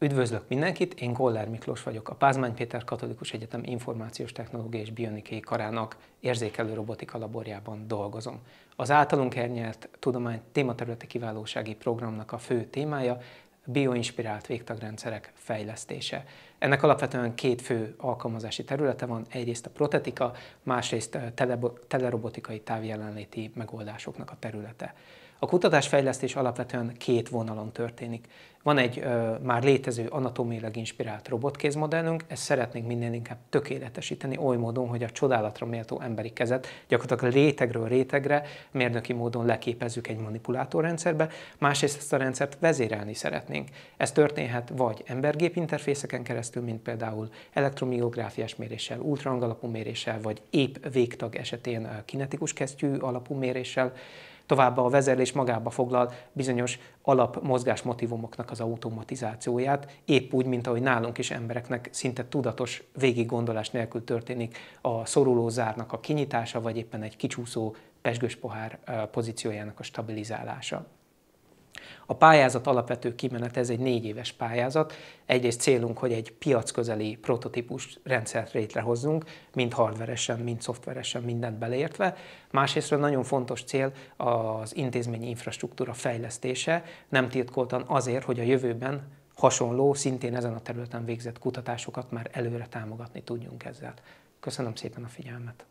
Üdvözlök mindenkit, én Goller Miklós vagyok, a Pázmány Péter Katolikus Egyetem Információs Technológiai és Bionikai Karának érzékelő robotika laborjában dolgozom. Az általunk elnyert tudomány tématerületi kiválósági programnak a fő témája bioinspirált végtagrendszerek fejlesztése. Ennek alapvetően két fő alkalmazási területe van, egyrészt a protetika, másrészt a eh, telerobotikai távjelenléti megoldásoknak a területe. A kutatásfejlesztés alapvetően két vonalon történik. Van egy ö, már létező anatómiailag inspirált robotkézmodellünk, ezt szeretnénk minél inkább tökéletesíteni oly módon, hogy a csodálatra méltó emberi kezet gyakorlatilag rétegről rétegre mérnöki módon leképezzük egy manipulátorrendszerbe, másrészt ezt a rendszert vezérelni szeretnénk. Ez történhet vagy embergép interfészeken keresztül, mint például elektromiográfiás méréssel, ultrahang alapú méréssel, vagy épp végtag esetén kinetikus kesztyű alapú méréssel, Továbbá a vezérlés magába foglal bizonyos alapmozgás motivumoknak az automatizációját, épp úgy, mint ahogy nálunk is embereknek szinte tudatos végiggondolás nélkül történik a szoruló zárnak a kinyitása, vagy éppen egy kicsúszó pesgős pohár pozíciójának a stabilizálása. A pályázat alapvető kimenet, ez egy négy éves pályázat. Egyrészt célunk, hogy egy piacközeli prototípus rendszert létrehozzunk, mind hardveresen, mind szoftveresen, mindent beleértve. Másrészt nagyon fontos cél az intézményi infrastruktúra fejlesztése, nem titkoltan azért, hogy a jövőben hasonló, szintén ezen a területen végzett kutatásokat már előre támogatni tudjunk ezzel. Köszönöm szépen a figyelmet!